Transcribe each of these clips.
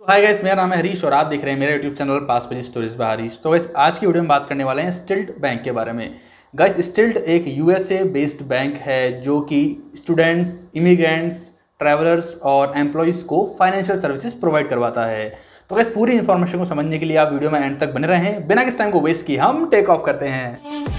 तो hi guys मेरा नाम है हरीश और आप देख रहे हैं मेरे YouTube channel pass page stories by Harish तो गाइस आज की वीडियो में बात करने वाले हैं स्टिल्ट बैंक के बारे में गाइस स्टिल्ट एक यूएसए बेस्ड बैंक है जो कि स्टूडेंट्स इमिग्रेंट्स ट्रैवलर्स और एम्प्लॉयज़ को फाइनेंशियल सर्विसेज प्रोवाइड करवाता है तो गैस पूरी इन्फॉर्मेशन को समझने के लिए आप वीडियो में एंड तक बने रहें बिना किस टाइम को वेस्ट किए हम टेक ऑफ करते हैं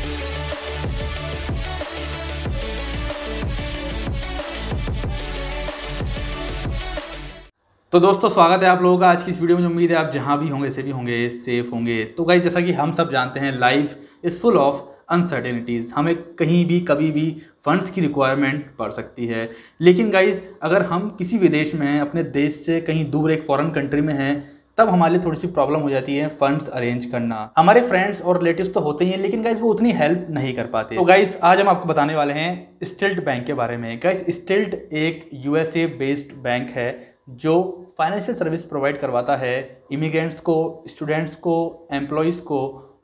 तो दोस्तों स्वागत है आप लोगों का आज की इस वीडियो में उम्मीद है आप जहाँ भी होंगे से भी होंगे सेफ होंगे तो गाइज जैसा कि हम सब जानते हैं life is full of uncertainties हमें कहीं भी कभी भी फंड्स की रिक्वायरमेंट पड़ सकती है लेकिन गाइज अगर हम किसी विदेश में हैं अपने देश से कहीं दूर एक फॉरेन कंट्री में हैं तब हमारे लिए थोड़ी सी प्रॉब्लम हो जाती है फंड्स अरेंज करना हमारे फ्रेंड्स और रिलेटिव तो होते ही हैं लेकिन गाइज वो उतनी हेल्प नहीं कर पाते तो गाइज आज हम आपको बताने वाले हैं स्टिल्ट बैंक के बारे में गाइज स्टिल्ट एक यूएसए बेस्ड बैंक है जो फाइनेंशियल सर्विस प्रोवाइड करवाता है इमिग्रेंट्स को स्टूडेंट्स को एम्प्लॉयज़ को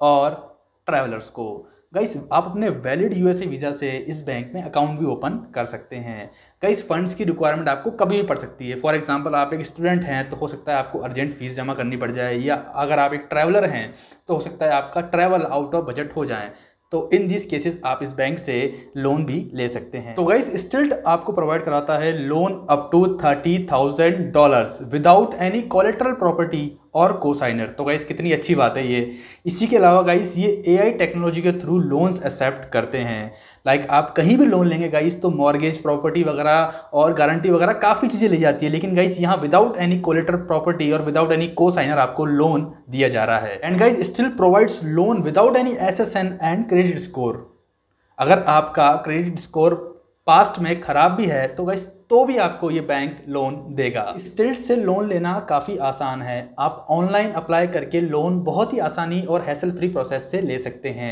और ट्रैवलर्स को गाइस आप अपने वैलिड यूएसए वीज़ा से इस बैंक में अकाउंट भी ओपन कर सकते हैं गाइस फंड्स की रिक्वायरमेंट आपको कभी भी पड़ सकती है फॉर एग्जांपल आप एक स्टूडेंट हैं तो हो सकता है आपको अर्जेंट फीस जमा करनी पड़ जाए या अगर आप एक ट्रैवलर हैं तो हो सकता है आपका ट्रैवल आउट ऑफ बजट हो जाए तो इन दिस केसेस आप इस बैंक से लोन भी ले सकते हैं तो गाइस स्टिल्ट आपको प्रोवाइड कराता है loan up to thirty thousand dollars without any collateral property और कोसाइनर तो गाइस कितनी अच्छी बात है ये इसी के अलावा गाइस ये एआई टेक्नोलॉजी के थ्रू लोन्स एक्सेप्ट करते हैं लाइक like आप कहीं भी लोन लेंगे गाइस तो मॉर्गेज प्रॉपर्टी वगैरह और गारंटी वगैरह काफ़ी चीज़ें ली जाती है लेकिन गाइस यहाँ विदाउट एनी कोलेटर प्रॉपर्टी और विदाउट एनी को आपको लोन दिया जा रहा है and guys Stilt provides loan without any S and credit score अगर आपका क्रेडिट स्कोर पास्ट में ख़राब भी है तो गाइस तो भी आपको ये बैंक लोन देगा स्टेट से लोन लेना काफ़ी आसान है आप ऑनलाइन अप्लाई करके लोन बहुत ही आसानी और हैसल फ्री प्रोसेस से ले सकते हैं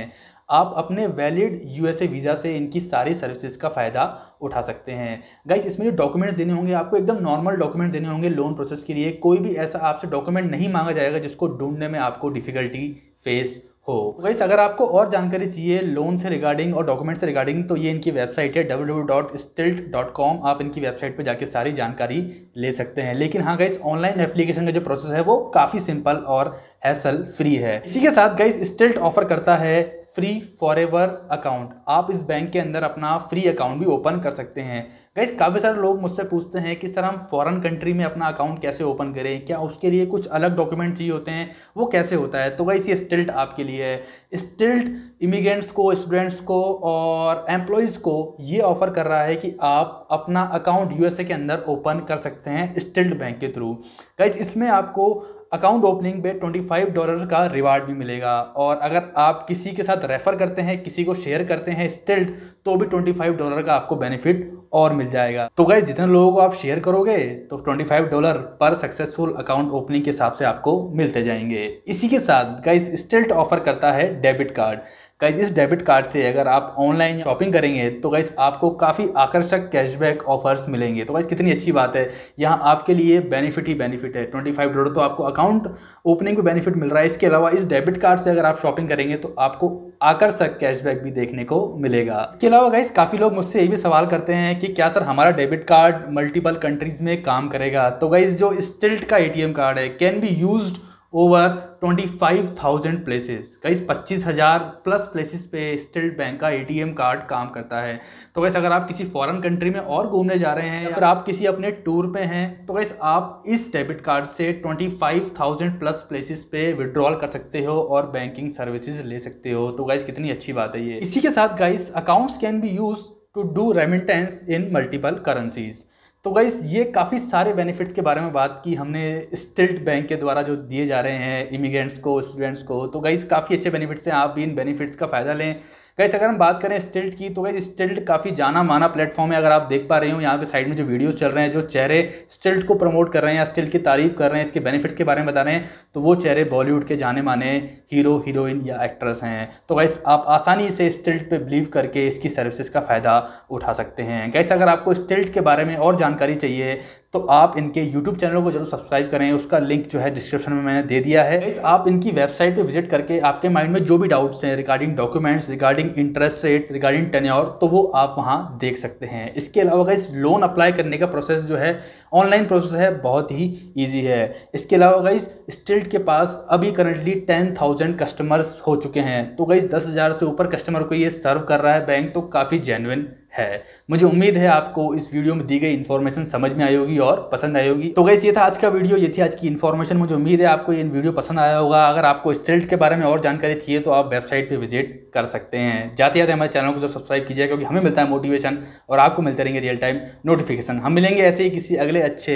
आप अपने वैलिड यूएसए वीज़ा से इनकी सारी सर्विसेज का फ़ायदा उठा सकते हैं गाइस इसमें जो डॉक्यूमेंट्स देने होंगे आपको एकदम नॉर्मल डॉक्यूमेंट देने होंगे लोन प्रोसेस के लिए कोई भी ऐसा आपसे डॉक्यूमेंट नहीं मांगा जाएगा जिसको ढूंढने में आपको डिफ़िकल्टी फेस हो गाइस अगर आपको और जानकारी चाहिए लोन से रिगार्डिंग और डॉक्यूमेंट से रिगार्डिंग तो ये इनकी वेबसाइट है डब्ल्यू आप इनकी वेबसाइट पे जाके सारी जानकारी ले सकते हैं लेकिन हाँ गाइस ऑनलाइन एप्लीकेशन का जो प्रोसेस है वो काफ़ी सिंपल और हैसल फ्री है इसी के साथ गाइस स्टिल्ट ऑफर करता है फ्री फॉर एवर अकाउंट आप इस बैंक के अंदर अपना फ्री अकाउंट भी ओपन कर सकते हैं गैस काफ़ी सारे लोग मुझसे पूछते हैं कि सर हम फॉरेन कंट्री में अपना अकाउंट कैसे ओपन करें क्या उसके लिए कुछ अलग डॉक्यूमेंट चाहिए होते हैं वो कैसे होता है तो गैस ये स्टिल्ट आपके लिए है स्टिल्ट इमिग्रेंट्स को स्टूडेंट्स को और एम्प्लॉयज़ को ये ऑफर कर रहा है कि आप अपना अकाउंट यू के अंदर ओपन कर सकते हैं स्टिल्ट बैंक के थ्रू गैस इसमें आपको अकाउंट ओपनिंग पे 25 डॉलर का रिवार्ड भी मिलेगा और अगर आप किसी के साथ रेफ़र करते हैं किसी को शेयर करते हैं स्टिल्ट तो भी 25 डॉलर का आपको बेनिफिट और मिल जाएगा तो गए जितने लोगों को आप शेयर करोगे तो 25 डॉलर पर सक्सेसफुल अकाउंट ओपनिंग के हिसाब से आपको मिलते जाएंगे इसी के साथ गाइज स्टिल्ट ऑफर करता है डेबिट कार्ड गाइज इस डेबिट कार्ड से अगर आप ऑनलाइन शॉपिंग करेंगे तो गाइज आपको काफ़ी आकर्षक कैशबैक ऑफर्स मिलेंगे तो गाइज कितनी अच्छी बात है यहाँ आपके लिए बेनिफिट ही बेनिफिट है ट्वेंटी फाइव डॉलर तो आपको अकाउंट ओपनिंग में बेनिफिट मिल रहा है इसके अलावा इस डेबिट कार्ड से अगर आप शॉपिंग करेंगे तो आपको आकर्षक कैशबैक भी देखने को मिलेगा इसके अलावा गाइज काफ़ी लोग मुझसे ये भी सवाल करते हैं कि क्या सर हमारा डेबिट कार्ड मल्टीपल कंट्रीज़ में काम करेगा तो गाइज जो स्टिल्ट का एटीएम कार्ड है can be used over 25,000 places कई 25,000 प्लस प्लेसेस पे स्टेट बैंक का एटीएम कार्ड काम करता है तो कैसे अगर आप किसी फॉरेन कंट्री में और घूमने जा रहे हैं या फिर आप किसी अपने टूर पे हैं तो कैसे आप इस डेबिट कार्ड से 25,000 प्लस प्लेसेस पे विड्रॉल कर सकते हो और बैंकिंग सर्विसेज ले सकते हो तो गाइस कितनी अच्छी बात है ये इसी के साथ guys accounts can be use to do remittance in multiple currencies तो गाइस ये काफ़ी सारे बेनिफिट्स के बारे में बात की हमने स्टेट बैंक के द्वारा जो दिए जा रहे हैं इमिग्रेंट्स को स्टूडेंट्स को तो गाइस काफ़ी अच्छे बेनिफिट्स हैं आप भी इन बेनिफिट्स का फ़ायदा लें गैस अगर हम बात करें स्टिल्ट की तो गैस स्टिल्ट काफ़ी जाना माना प्लेटफॉर्म है अगर आप देख पा रहे हो यहाँ पे साइड में जो वीडियोस चल रहे हैं जो चेहरे स्टिल्ट को प्रमोट कर रहे हैं या स्टिल्ट की तारीफ कर रहे हैं इसके बेनिफिट्स के बारे में बता रहे हैं तो वो चेहरे बॉलीवुड के जाने माने हीरो हीरोइन या एक्ट्रेस हैं तो गैस आप आसानी से स्टिल्ट पर बिलीव करके इसकी सर्विसेज का फ़ायदा उठा सकते हैं गैस अगर आपको स्टिल्ट के बारे में और जानकारी चाहिए तो आप इनके यूट्यूब चैनल को जरूर सब्सक्राइब करें उसका लिंक जो है डिस्क्रिप्शन में मैंने दे दिया है इस आप इनकी वेबसाइट पे विजिट करके आपके माइंड में जो भी डाउट्स हैं regarding documents regarding interest rate regarding tenure तो वो आप वहाँ देख सकते हैं इसके अलावा गाइस लोन अप्लाई करने का प्रोसेस जो है ऑनलाइन प्रोसेस है बहुत ही ईजी है इसके अलावा गाइस स्टेट के पास अभी करंटली टेन थाउजेंड कस्टमर्स हो चुके हैं तो गाइस दस हज़ार से ऊपर कस्टमर को ये सर्व कर रहा है बैंक तो काफ़ी जेनविन है मुझे उम्मीद है आपको इस वीडियो में दी गई इन्फॉर्मेशन समझ में आई होगी और पसंद आई होगी तो गैस ये था आज का वीडियो ये थी आज की इन्फॉर्मेशन मुझे उम्मीद है आपको ये वीडियो पसंद आया होगा अगर आपको स्टिल्ट के बारे में और जानकारी चाहिए तो आप वेबसाइट पर विजिट कर सकते हैं जाते जाते हमारे चैनल को जो सब्सक्राइब कीजिए क्योंकि हमें मिलता है मोटिवेशन और आपको मिलते रहेंगे रियल टाइम नोटिफिकेशन हम मिलेंगे ऐसे ही किसी अगले अच्छे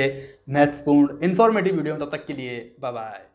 महत्वपूर्ण इन्फॉर्मेटिव वीडियो में तब तक के लिए बाय बाय